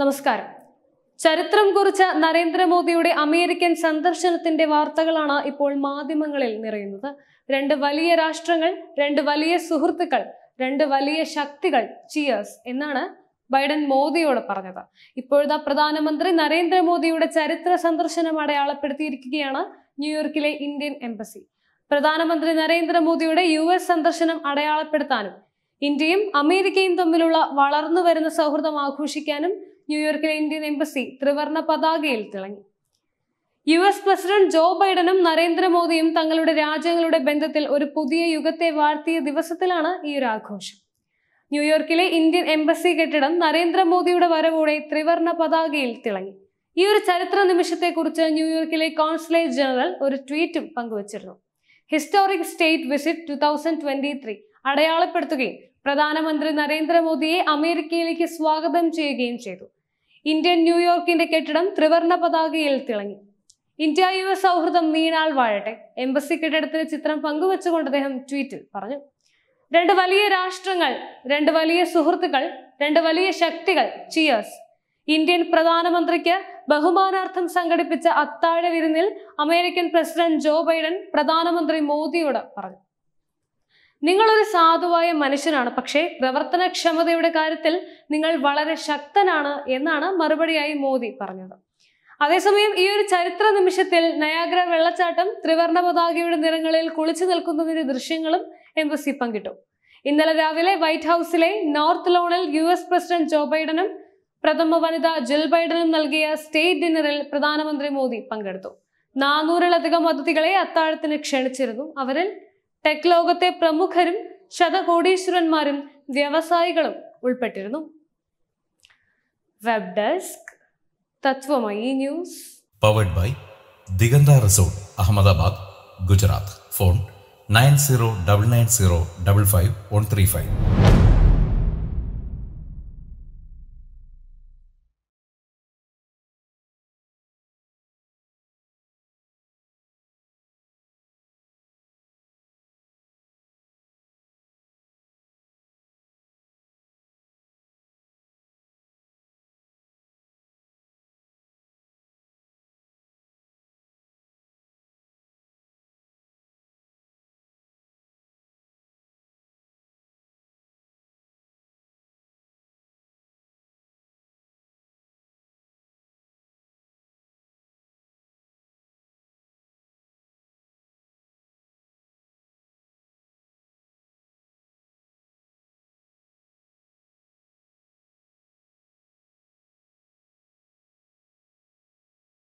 നമസ്കാരം ചരിത്രം കുറിച്ച നരേന്ദ്രമോദിയുടെ അമേരിക്കൻ സന്ദർശനത്തിന്റെ വാർത്തകളാണ് ഇപ്പോൾ മാധ്യമങ്ങളിൽ നിറയുന്നത് രണ്ട് വലിയ രാഷ്ട്രങ്ങൾ രണ്ട് വലിയ സുഹൃത്തുക്കൾ രണ്ട് വലിയ ശക്തികൾ ചിയേഴ്സ് എന്നാണ് ബൈഡൻ മോദിയോട് പറഞ്ഞത് ഇപ്പോഴത്തെ പ്രധാനമന്ത്രി നരേന്ദ്രമോദിയുടെ ചരിത്ര സന്ദർശനം അടയാളപ്പെടുത്തിയിരിക്കുകയാണ് ന്യൂയോർക്കിലെ ഇന്ത്യൻ എംബസി പ്രധാനമന്ത്രി നരേന്ദ്രമോദിയുടെ യു എസ് സന്ദർശനം അടയാളപ്പെടുത്താനും ഇന്ത്യയും അമേരിക്കയും തമ്മിലുള്ള വളർന്നു വരുന്ന സൗഹൃദം ആഘോഷിക്കാനും ന്യൂയോർക്കിലെ ഇന്ത്യൻ എംബസി ത്രിവർണ പതാകയിൽ തിളങ്ങി യു എസ് പ്രസിഡന്റ് ജോ ബൈഡനും നരേന്ദ്രമോദിയും തങ്ങളുടെ രാജ്യങ്ങളുടെ ബന്ധത്തിൽ ഒരു പുതിയ യുഗത്തെ വാഴ്ത്തിയ ദിവസത്തിലാണ് ഈ ഒരു ആഘോഷം ന്യൂയോർക്കിലെ ഇന്ത്യൻ എംബസി കെട്ടിടം നരേന്ദ്രമോദിയുടെ വരവോടെ ത്രിവർണ പതാകയിൽ തിളങ്ങി ഈ ഒരു ചരിത്ര നിമിഷത്തെക്കുറിച്ച് ന്യൂയോർക്കിലെ കോൺസുലേറ്റ് ജനറൽ ഒരു ട്വീറ്റും പങ്കുവച്ചിരുന്നു historic state visit two thousand twenty three അടയാളപ്പെടുത്തുകയും പ്രധാനമന്ത്രി നരേന്ദ്രമോദിയെ അമേരിക്കയിലേക്ക് സ്വാഗതം ചെയ്യുകയും ചെയ്തു ഇന്ത്യൻ ന്യൂയോർക്കിന്റെ കെട്ടിടം ത്രിവർണ പതാകയിൽ തിളങ്ങി ഇന്ത്യ യു എസ് സൗഹൃദം നീണാൾ വാഴട്ടെ എംബസി കെട്ടിടത്തിന് ചിത്രം പങ്കുവച്ചുകൊണ്ട് അദ്ദേഹം ട്വീറ്റിൽ പറഞ്ഞു രണ്ട് വലിയ രാഷ്ട്രങ്ങൾ രണ്ട് വലിയ സുഹൃത്തുക്കൾ രണ്ട് വലിയ ശക്തികൾ ചിയേഴ്സ് ഇന്ത്യൻ പ്രധാനമന്ത്രിക്ക് ബഹുമാനാർത്ഥം സംഘടിപ്പിച്ച അത്താഴ വിരുന്നിൽ അമേരിക്കൻ പ്രസിഡന്റ് ജോ ബൈഡൻ പ്രധാനമന്ത്രി മോദിയോട് പറഞ്ഞു നിങ്ങളൊരു സാധുവായ മനുഷ്യനാണ് പക്ഷേ പ്രവർത്തനക്ഷമതയുടെ കാര്യത്തിൽ നിങ്ങൾ വളരെ ശക്തനാണ് എന്നാണ് മറുപടിയായി മോദി പറഞ്ഞത് അതേസമയം ഈ ഒരു ചരിത്ര നിമിഷത്തിൽ നയാഗ്ര വെള്ളച്ചാട്ടം ത്രിവർണ പതാകയുടെ നിറങ്ങളിൽ കുളിച്ചു നിൽക്കുന്നതിന്റെ ദൃശ്യങ്ങളും എംബസി പങ്കിട്ടു ഇന്നലെ രാവിലെ വൈറ്റ് ഹൗസിലെ നോർത്ത് ലോണിൽ യു എസ് പ്രസിഡന്റ് ജോ ബൈഡനും പ്രഥമ വനിത ജിൽ ബൈഡനും നൽകിയ സ്റ്റേറ്റ് ഡിന്നറിൽ പ്രധാനമന്ത്രി മോദി പങ്കെടുത്തു നാനൂറിലധികം അതിഥികളെ അത്താഴത്തിന് ക്ഷണിച്ചിരുന്നു അവരിൽ ടെക് ലോകത്തെ പ്രമുഖരും ശതകോടീശ്വരന്മാരും വ്യവസായികളും ഉൾപ്പെട്ടിരുന്നു web desk Tatwamayi news powered by Digantha resort Ahmedabad Gujarat phone nine zero double nine zero double five one three five